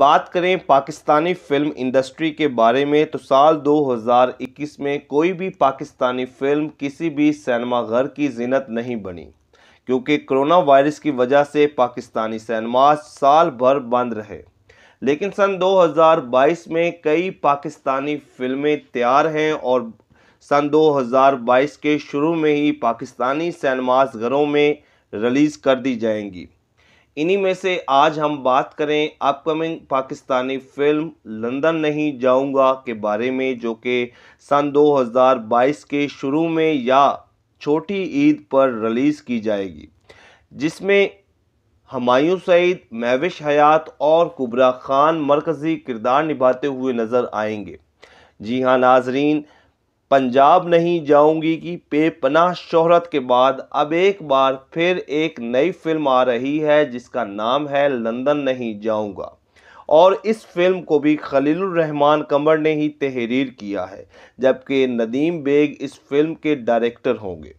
बात करें Pakistani film industry के बारे में तो साल 2021 में कोई भी पाकिस्तानी फिल्म किसी भी सिनेमा की जिनत नहीं बनी क्योंकि कोरोना वायरस की वजह से पाकिस्तानी सिनेमाज साल भर बंद रहे लेकिन सन 2022 में कई पाकिस्तानी फिल्में तैयार हैं और सन 2022 के शुरू में ही पाकिस्तानी सिनेमाज घरों में रिलीज़ कर दी जाएंगी इन्हीं में से आज हम बात करें अपकमिंग पाकिस्तानी फिल्म लंदन नहीं जाऊंगा के बारे में जो कि सन 2022 के शुरू में या छोटी ईद पर रिलीज़ की जाएगी जिसमें हमायूं सईद महविश हयात और कुबरा खान मरकज़ी किरदार निभाते हुए नज़र आएंगे जी हाँ नाजरीन पंजाब नहीं जाऊंगी की बेपनाह शोहरत के बाद अब एक बार फिर एक नई फिल्म आ रही है जिसका नाम है लंदन नहीं जाऊंगा और इस फिल्म को भी खलील रहमान कमर ने ही तहरीर किया है जबकि नदीम बेग इस फिल्म के डायरेक्टर होंगे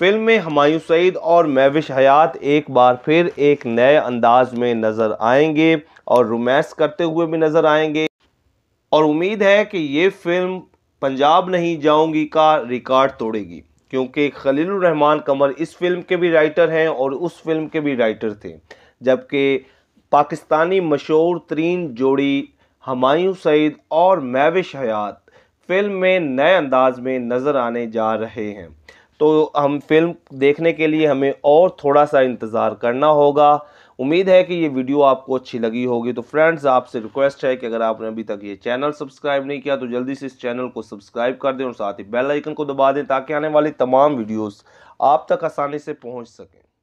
फिल्म में हमायूं सईद और महविश हयात एक बार फिर एक नए अंदाज में नज़र आएंगे और रोमांस करते हुए भी नज़र आएंगे और उम्मीद है कि ये फिल्म पंजाब नहीं जाऊंगी का रिकॉर्ड तोड़ेगी क्योंकि खलील रहमान कमर इस फिल्म के भी राइटर हैं और उस फिल्म के भी राइटर थे जबकि पाकिस्तानी मशहूर तरीन जोड़ी हमायूं सईद और मैविश हयात फिल्म में नए अंदाज में नज़र आने जा रहे हैं तो हम फिल्म देखने के लिए हमें और थोड़ा सा इंतज़ार करना होगा उम्मीद है कि ये वीडियो आपको अच्छी लगी होगी तो फ्रेंड्स आपसे रिक्वेस्ट है कि अगर आपने अभी तक ये चैनल सब्सक्राइब नहीं किया तो जल्दी से इस चैनल को सब्सक्राइब कर दें और साथ ही बेल आइकन को दबा दें ताकि आने वाली तमाम वीडियोस आप तक आसानी से पहुंच सकें